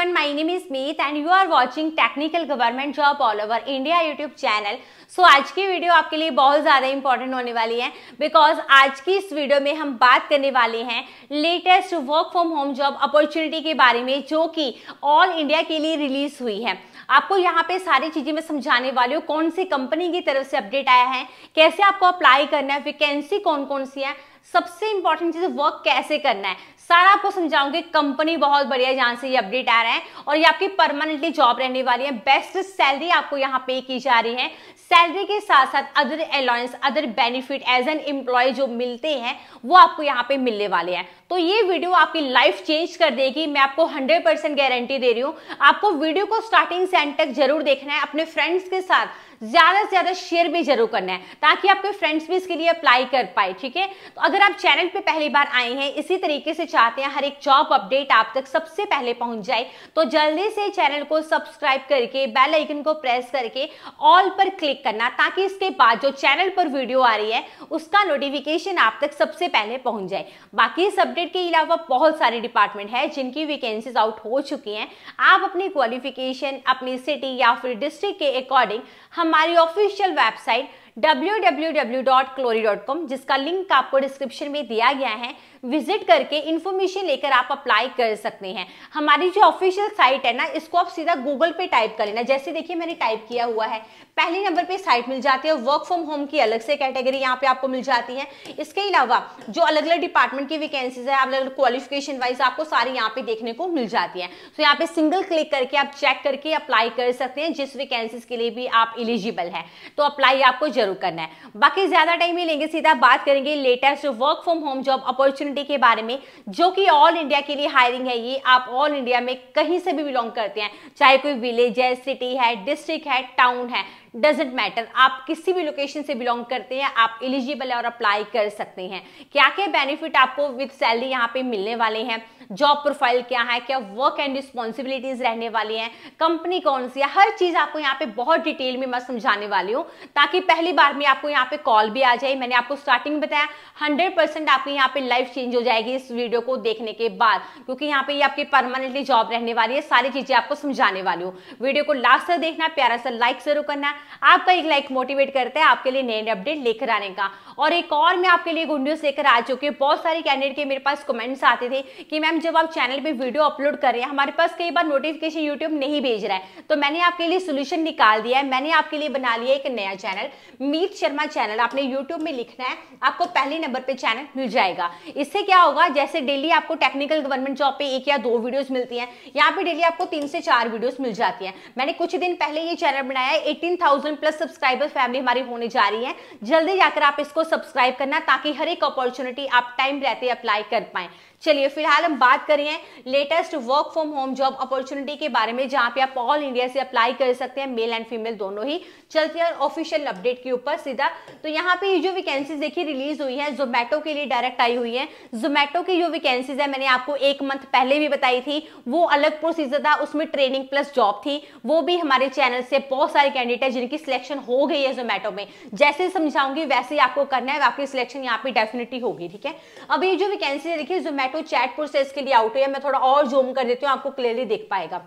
everyone my name is meet and you are watching technical government job all over india youtube channel so so, आज की video आपके लिए बहुत ज़्यादा important होने वाली है बिकॉज आज की इस वीडियो में हम बात करने वाले हैं latest work from home job opportunity के बारे में जो कि ऑल इंडिया के लिए रिलीज हुई है आपको यहाँ पे सारी चीज़ें मैं समझाने वाली हूँ कौन सी कंपनी की तरफ से अपडेट आया है कैसे आपको अप्लाई करना है वैकेंसी कौन कौन सी है सबसे इंपॉर्टेंट चीज़ वर्क कैसे करना है सारा आपको समझाऊंगी कंपनी बहुत बढ़िया जहां से ये अपडेट आ रहा है और ये आपकी परमानेंटली जॉब रहने वाली है बेस्ट सैलरी आपको यहाँ पे की जा रही है सैलरी के साथ साथ other allowance other benefit as an employee जो मिलते हैं वो आपको यहाँ पे मिलने वाले हैं तो ये वीडियो आपकी लाइफ चेंज कर देगी मैं आपको 100 परसेंट गारंटी दे रही हूँ आपको वीडियो को स्टार्टिंग से एंड तक जरूर देखना है अपने फ्रेंड्स के साथ ज्यादा से ज्यादा शेयर भी जरूर करना है ताकि आपके फ्रेंड्स भी इसके लिए अप्लाई कर पाए ठीक है तो अगर आप चैनल पर पहली बार आए हैं इसी तरीके से चाहते हैं हर एक जॉब अपडेट आप तक सबसे पहले पहुंच जाए तो जल्दी से चैनल को सब्सक्राइब करके बेल आइकन को प्रेस करके ऑल पर क्लिक करना ताकि इसके बाद जो चैनल पर वीडियो आ रही है उसका नोटिफिकेशन आप तक सबसे पहले पहुंच जाए बाकी इस अपडेट के अलावा बहुत सारे डिपार्टमेंट है जिनकी वैकेंसीज आउट हो चुकी हैं आप अपनी क्वालिफिकेशन अपनी सिटी या फिर डिस्ट्रिक्ट के अकॉर्डिंग हम हमारी ऑफिशियल वेबसाइट www.chlori.com जिसका लिंक आपको डिस्क्रिप्शन में दिया गया है विजिट करके इन्फॉर्मेशन लेकर आप अप्लाई कर सकते हैं हमारी जो ऑफिशियल साइट है ना इसको आप सीधा गूगल पे टाइप कर लेना जैसे देखिए मैंने टाइप किया हुआ है पहले नंबर पे साइट मिल जाती है वर्क फ्रॉम होम की अलग से कैटेगरी यहाँ पे आपको मिल जाती है इसके अलावा जो अलग अलग डिपार्टमेंट की वैकेंसीज है अलग अलग क्वालिफिकेशन वाइज आपको सारी यहाँ पे देखने को मिल जाती है तो यहाँ पे सिंगल क्लिक करके आप चेक करके अप्लाई कर सकते हैं जिस वैकेंसीज के लिए भी आप इलिजिबल है तो अप्लाई आपको जरूर करना है बाकी ज्यादा टाइम ही लेंगे सीधा बात करेंगे लेटेस्ट जो work from home job opportunity के बारे में जो कि ऑल इंडिया के लिए हायरिंग है ये आप ऑल इंडिया में कहीं से भी बिलोंग करते हैं चाहे कोई विलेज है सिटी है डिस्ट्रिक्ट है टाउन है डजेंट मैटर आप किसी भी लोकेशन से बिलोंग करते हैं आप एलिजिबल है और अप्लाई कर सकते हैं क्या क्या बेनिफिट आपको विद सैलरी यहाँ पे मिलने वाले हैं जॉब प्रोफाइल क्या है क्या वर्क एंड रिस्पॉन्सिबिलिटीज रहने वाली हैं कंपनी कौन सी है हर चीज आपको यहाँ पे बहुत डिटेल में मैं समझाने वाली हूँ ताकि पहली बार में आपको यहाँ पे कॉल भी आ जाए मैंने आपको स्टार्टिंग बताया हंड्रेड परसेंट आपकी यहाँ पे लाइफ चेंज हो जाएगी इस वीडियो को देखने के बाद क्योंकि यहाँ पे आपकी परमानेंटली जॉब रहने वाली है सारी चीजें आपको समझाने वाली हूँ वीडियो को लास्ट तक देखना प्यारा सा लाइक जरूर करना आपका एक लाइक मोटिवेट करता है आपके लिए नए नए अपडेट लेकर आने का और एक और मैं आपके लिए गुड न्यूज़ लेकर आ चुकी हूँ बहुत सारे कैंडिडेट के मेरे पास कमेंट्स आते थे कि मैम जब आप चैनल पर वीडियो अपलोड कर रहे हैं हमारे पास कई बार नोटिफिकेशन यूट्यूब नहीं भेज रहा है तो मैंने आपके लिए सोल्यूशन निकाल दिया है मैंने आपके लिए बना लिया एक नया चैनल मीत शर्मा चैनल आपने यूट्यूब में लिखना है आपको पहले नंबर पर चैनल मिल जाएगा इससे क्या होगा जैसे डेली आपको टेक्निकल गवर्नमेंट जॉब पे एक या दो वीडियोस मिलती है यहाँ पे डेली आपको तीन से चार वीडियोस मिल जाती है मैंने कुछ दिन पहले ये चैनल बनाया eighteen thousand plus subscriber family हमारी होने जा रही है जल्दी जाकर आप इसको सब्सक्राइब करना ताकि हर एक अपॉर्चुनिटी आप टाइम रहते अप्लाई कर पाए चलिए फिलहाल हम बात करें latest work from home job opportunity के बारे में जहां पे आप ऑल इंडिया से अप्लाई कर सकते हैं मेल एंड फीमेल दोनों ही चलते हैं ऑफिशियल अपडेट के ऊपर सीधा तो यहाँ पे जो वैकेंसीज देखिए रिलीज हुई है जोमेटो के लिए डायरेक्ट आई हुई है जोमेटो की जो वैकेंसीज है मैंने आपको एक मंथ पहले भी बताई थी वो अलग प्रोसीजर था उसमें ट्रेनिंग प्लस जॉब थी वो भी हमारे चैनल से बहुत सारे कैंडिडेट जिनकी सिलेक्शन हो गई है जोमेटो में जैसे समझाऊंगी वैसे ही आपको करना है आपकी सिलेक्शन यहाँ पे डेफिनेटली होगी ठीक है अब ये जो वैकेंसी देखिए जोमेटो हो चैट प्रोसेस के लिए आउट हो या मैं थोड़ा और जूम कर देती हूँ आपको क्लियरली देख पाएगा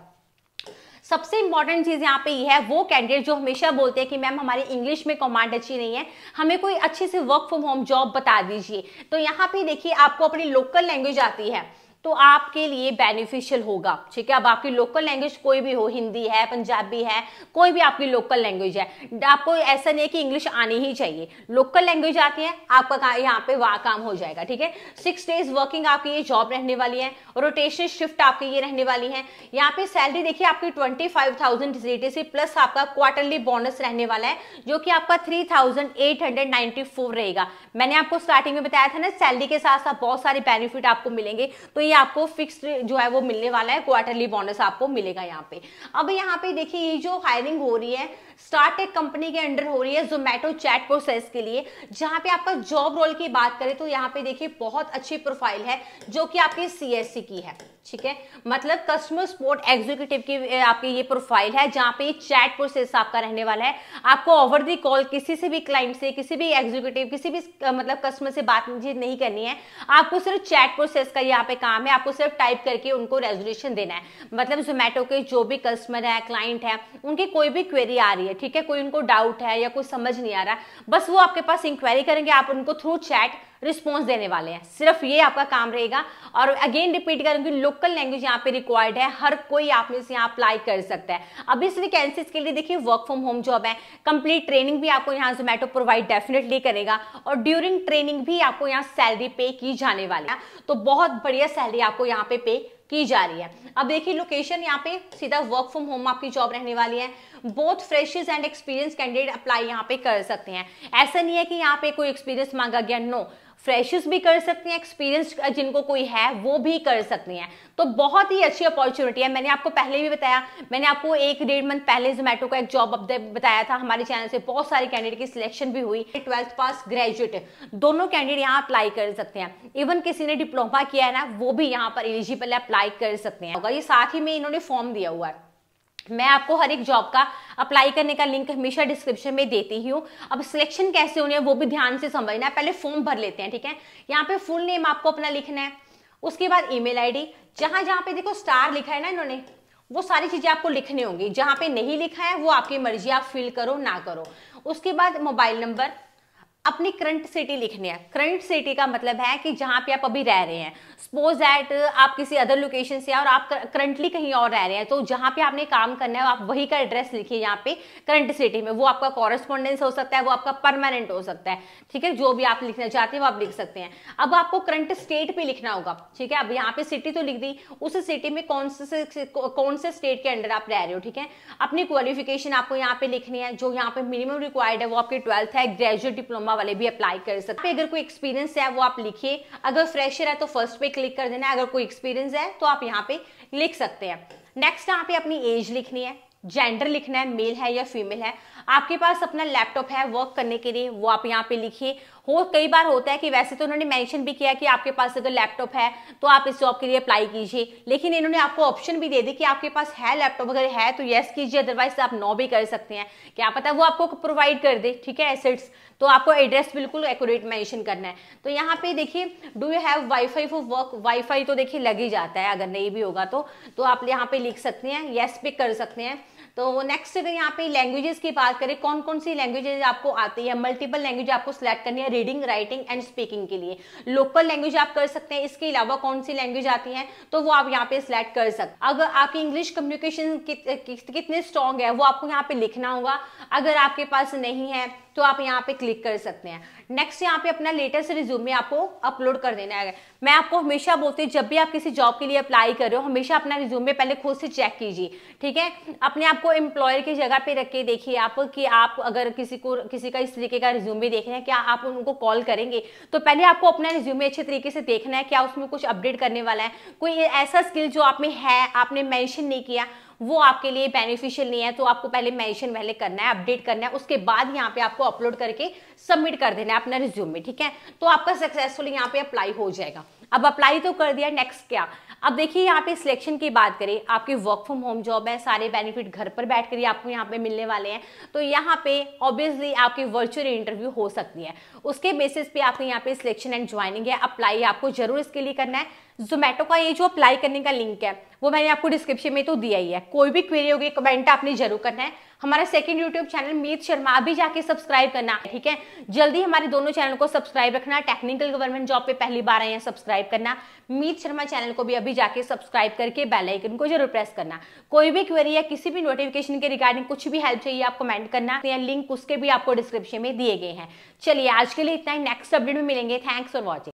सबसे इंपॉर्टेंट चीज़ यहाँ पे ये है वो कैंडिडेट जो हमेशा बोलते हैं कि मैम हमारी इंग्लिश में कमांड अच्छी नहीं है हमें कोई अच्छे से वर्क फ्रॉम होम जॉब बता दीजिए तो यहाँ पे देखिए आपको अपनी लोकल लैंग्वेज आती है तो आपके लिए बेनिफिशियल होगा ठीक है अब आपकी लोकल लैंग्वेज कोई भी हो हिंदी है पंजाबी है कोई भी आपकी लोकल लैंग्वेज है आपको ऐसा नहीं है कि इंग्लिश आनी ही चाहिए लोकल लैंग्वेज आती है आपका यहाँ पे काम हो जाएगा ठीक है सिक्स डेज वर्किंग आपकी ये जॉब रहने वाली है रोटेशन शिफ्ट आपकी ये रहने वाली है यहाँ पे सैलरी देखिए आपकी twenty five thousand GTC plus आपका क्वार्टरली बोनस रहने वाला है जो कि आपका three thousand eight hundred four रहेगा मैंने आपको स्टार्टिंग में बताया था ना सैलरी के साथ साथ बहुत सारे बेनिफिट आपको मिलेंगे तो ये ये आपको फिक्स जो है वो मिलने वाला है क्वार्टरली बोनस आपको मिलेगा यहाँ पे अब यहाँ पे देखिए ये जो हायरिंग हो रही है स्टार्ट एक कंपनी के अंडर हो रही है जोमेटो चैट प्रोसेस के लिए जहां पे आपका जॉब रोल की बात करें तो यहाँ पे देखिए बहुत अच्छी प्रोफाइल है जो कि आपकी सीएससी की है ठीक है मतलब कस्टमर सपोर्ट एग्जीक्यूटिव की आपकी ये प्रोफाइल है जहां पे चैट प्रोसेस आपका रहने वाला है आपको ओवर दी कॉल किसी से भी क्लाइंट से किसी भी एग्जीक्यूटिव किसी भी मतलब कस्टमर से बात नहीं करनी है आपको सिर्फ चैट प्रोसेस का यहाँ पे काम है आपको सिर्फ टाइप करके उनको रेजोल्यूशन देना है मतलब जोमेटो के जो भी कस्टमर है क्लाइंट है उनकी कोई भी क्वेरी आ रही रही है ठीक है कोई उनको डाउट है या कोई समझ नहीं आ रहा है बस वो आपके पास इंक्वायरी करेंगे आप उनको थ्रू चैट रिस्पॉन्स देने वाले हैं सिर्फ ये आपका काम रहेगा और अगेन रिपीट करूँगी लोकल लैंग्वेज यहाँ पे रिक्वायर्ड है हर कोई आप में से यहाँ अप्लाई कर सकता है अब इस वैकेंसीज के लिए देखिए वर्क फ्रॉम होम जॉब है कंप्लीट ट्रेनिंग भी आपको यहाँ जोमेटो प्रोवाइड डेफिनेटली करेगा और ड्यूरिंग ट्रेनिंग भी आपको यहाँ सैलरी पे की जाने वाली है तो बहुत बढ़िया सैलरी आपको यहाँ पे पे की जा रही है अब देखिए लोकेशन यहाँ पे सीधा वर्क फ्रॉम होम आपकी जॉब रहने वाली है both freshers and experience candidate apply यहाँ पे कर सकते हैं ऐसा नहीं है कि यहाँ पे कोई एक्सपीरियंस मांगा गया नो फ्रेशर्स भी कर सकती हैं एक्सपीरियंस जिनको कोई है वो भी कर सकती हैं तो बहुत ही अच्छी अपॉर्चुनिटी है मैंने आपको पहले भी बताया मैंने आपको एक डेढ़ मंथ पहले जोमेटो का एक जॉब अपडेट बताया था हमारे चैनल से बहुत सारे कैंडिडेट की सिलेक्शन भी हुई ट्वेल्थ पास ग्रेजुएट दोनों कैंडिडेट यहाँ अप्लाई कर सकते हैं इवन किसी ने डिप्लोमा किया है ना वो भी यहाँ पर एलिजिबल अप्लाई कर सकते हैं अगर ये साथ ही में इन्होंने फॉर्म दिया हुआ है मैं आपको हर एक जॉब का अप्लाई करने का लिंक हमेशा डिस्क्रिप्शन में देती ही हूँ अब सिलेक्शन कैसे होने वो भी ध्यान से समझना है पहले फॉर्म भर लेते हैं ठीक है यहाँ पे फुल नेम आपको अपना लिखना है उसके बाद ईमेल आईडी जहां जहां पे देखो स्टार लिखा है ना इन्होंने वो सारी चीजें आपको लिखनी होंगी जहां पे नहीं लिखा है वो आपकी मर्जी आप फिल करो ना करो उसके बाद मोबाइल नंबर अपनी करंट सिटी लिखनी है करंट सिटी का मतलब है कि जहां पे आप अभी रह रहे हैं सपोज दैट आप किसी अदर लोकेशन से और आप करंटली कहीं और रह रहे हैं तो जहां पे आपने काम करना है आप वही का एड्रेस लिखिए यहाँ पे करंट सिटी में वो आपका कॉरेस्पॉन्डेंस हो सकता है वो आपका परमानेंट हो सकता है ठीक है जो भी आप लिखना चाहते हैं वो आप लिख सकते हैं अब आपको करंट स्टेट पे लिखना होगा ठीक है अब यहाँ पे सिटी तो लिख दी उस सिटी में कौन से कौन से स्टेट के अंडर आप रह रहे हो ठीक है अपनी क्वालिफिकेशन आपको यहाँ पे लिखनी है जो यहाँ पे मिनिमम रिक्वायर्ड है वो आपकी ट्वेल्थ है ग्रेजुएट डिप्लोमा डिप्लोमा वाले भी अप्लाई कर सकते अगर कोई एक्सपीरियंस है वो आप लिखिए अगर फ्रेशर है तो फर्स्ट पे क्लिक कर देना अगर कोई एक्सपीरियंस है तो आप यहाँ पे लिख सकते हैं नेक्स्ट यहाँ पे अपनी एज लिखनी है जेंडर लिखना है मेल है या फीमेल है आपके पास अपना लैपटॉप है वर्क करने के लिए वो आप यहाँ पे लिखिए हो कई बार होता है कि वैसे तो उन्होंने मैंशन भी किया कि आपके पास अगर लैपटॉप है तो आप इस जॉब के लिए अप्लाई कीजिए लेकिन इन्होंने आपको ऑप्शन भी दे दी कि आपके पास है लैपटॉप अगर है तो यस कीजिए अदरवाइज आप नो भी कर सकते हैं क्या पता वो आपको प्रोवाइड कर दे ठीक है एसेट्स तो आपको एड्रेस बिल्कुल एक्यूरेट मैंशन करना है तो यहाँ पे देखिए do you have wifi for work wifi तो देखिए लग ही जाता है अगर नहीं भी होगा तो तो आप यहाँ पे लिख सकते हैं येस पिक कर सकते हैं तो नेक्स्ट अगर यहाँ पे लैंग्वेजेस की बात करें कौन कौन सी लैंग्वेजेज आपको आती है मल्टीपल लैंग्वेज आपको सिलेक्ट करनी है रीडिंग राइटिंग एंड स्पीकिंग के लिए लोकल लैंग्वेज आप कर सकते हैं इसके अलावा कौन सी लैंग्वेज आती है तो वो आप यहाँ पे सिलेक्ट कर सकते अगर आपकी इंग्लिश कम्युनिकेशन कितने स्ट्रांग है वो आपको यहाँ पे लिखना होगा अगर आपके पास नहीं है तो आप यहाँ पे क्लिक कर सकते हैं नेक्स्ट यहाँ पे अपना लेटेस्ट रिज्यूमे आपको अपलोड कर देना है मैं आपको हमेशा बोलती हूँ जब भी आप किसी जॉब के लिए अप्लाई कर रहे हो हमेशा अपना रिज्यूमे पहले खुद से चेक कीजिए ठीक है अपने आप को एम्प्लॉयर की जगह पे रख के देखिए आप कि आप अगर किसी को किसी का इस तरीके का रिज्यूमे देख रहे हैं क्या आप उनको कॉल करेंगे तो पहले आपको अपना रिज्यूमे अच्छे तरीके से देखना है क्या उसमें कुछ अपडेट करने वाला है कोई ऐसा स्किल जो आप में है आपने मैंशन नहीं किया वो आपके लिए बेनिफिशियल नहीं है तो आपको पहले मैंशन पहले करना है अपडेट करना है उसके बाद यहाँ पे आपको अपलोड करके सबमिट कर देना है अपना रिज्यूम में ठीक है तो आपका सक्सेसफुल यहाँ पे अप्लाई हो जाएगा अब अप्लाई तो कर दिया नेक्स्ट क्या अब देखिए यहाँ पे सिलेक्शन की बात करें आपके वर्क फ्रॉम होम जॉब है सारे बेनिफिट घर पर बैठ कर ही आपको यहाँ पे मिलने वाले हैं तो यहाँ पे ऑब्वियसली आपकी वर्चुअल इंटरव्यू हो सकती है उसके बेसिस पे आपके यहाँ पे सिलेक्शन एंड ज्वाइनिंग है अप्लाई आपको जरूर इसके लिए करना है जोमेटो का ये जो अप्लाई करने का लिंक है वो मैंने आपको डिस्क्रिप्शन में तो दिया ही है कोई भी क्वेरी होगी कमेंट आपने जरूर करना है हमारा second YouTube channel Meet Sharma अभी जाके सब्सक्राइब करना ठीक है जल्दी हमारे दोनों चैनल को सब्सक्राइब रखना टेक्निकल गवर्नमेंट जॉब पे पहली बार आए हैं सब्सक्राइब करना मीत शर्मा चैनल को भी अभी जाके सब्सक्राइब करके बेल आइकन को जरूर प्रेस करना कोई भी क्वेरी या किसी भी नोटिफिकेशन के रिगार्डिंग कुछ भी हेल्प चाहिए आप कमेंट करना तो या लिंक उसके भी आपको डिस्क्रिप्शन में दिए गए हैं चलिए आज के लिए इतना ही नेक्स्ट अपडेट में मिलेंगे थैंक्स फॉर वॉचिंग